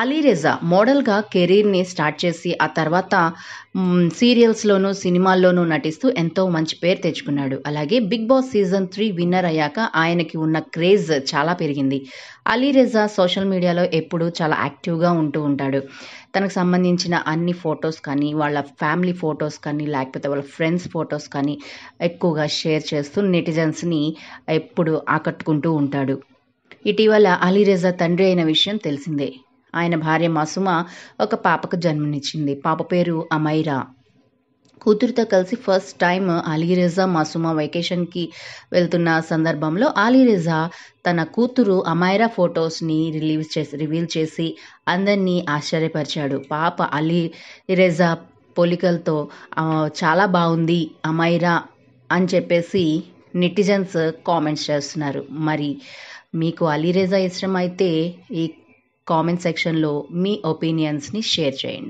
అలీరెజా మోడల్గా కెరీర్ని స్టార్ట్ చేసి ఆ తర్వాత సీరియల్స్లోనూ సినిమాల్లోనూ నటిస్తూ ఎంతో మంచి పేరు తెచ్చుకున్నాడు అలాగే Bigg Boss season three winner అయ్యాక ఆయనకి ఉన్న క్రేజ్ చాలా పెరిగింది అలీరెజా సోషల్ మీడియాలో ఎప్పుడూ చాలా యాక్టివ్గా ఉంటూ ఉంటాడు తనకు సంబంధించిన అన్ని ఫొటోస్ కానీ వాళ్ళ ఫ్యామిలీ ఫొటోస్ కానీ లేకపోతే వాళ్ళ ఫ్రెండ్స్ ఫొటోస్ కానీ ఎక్కువగా షేర్ చేస్తూ నెటిజన్స్ని ఎప్పుడు ఆకట్టుకుంటూ ఉంటాడు ఇటీవల అలీరెజా తండ్రి అయిన విషయం తెలిసిందే ఆయన భార్య మసుమ ఒక పాపకు జన్మనిచ్చింది పాప పేరు అమైరా కూతురితో కలిసి ఫస్ట్ టైం అలీరేజా మాసుమ వెకేషన్కి వెళ్తున్న సందర్భంలో అలీరేజా తన కూతురు అమైరా ఫొటోస్ని రిలీవ్ చేసి రివీల్ చేసి అందరినీ ఆశ్చర్యపరిచాడు పాప అలీరేజా పోలికలతో చాలా బాగుంది అమైరా అని చెప్పేసి నెటిజన్స్ కామెంట్స్ చేస్తున్నారు మరి మీకు అలీరేజా ఇష్టమైతే ఈ కామెంట్ సెక్షన్లో మీ ఒపీనియన్స్ని షేర్ చేయండి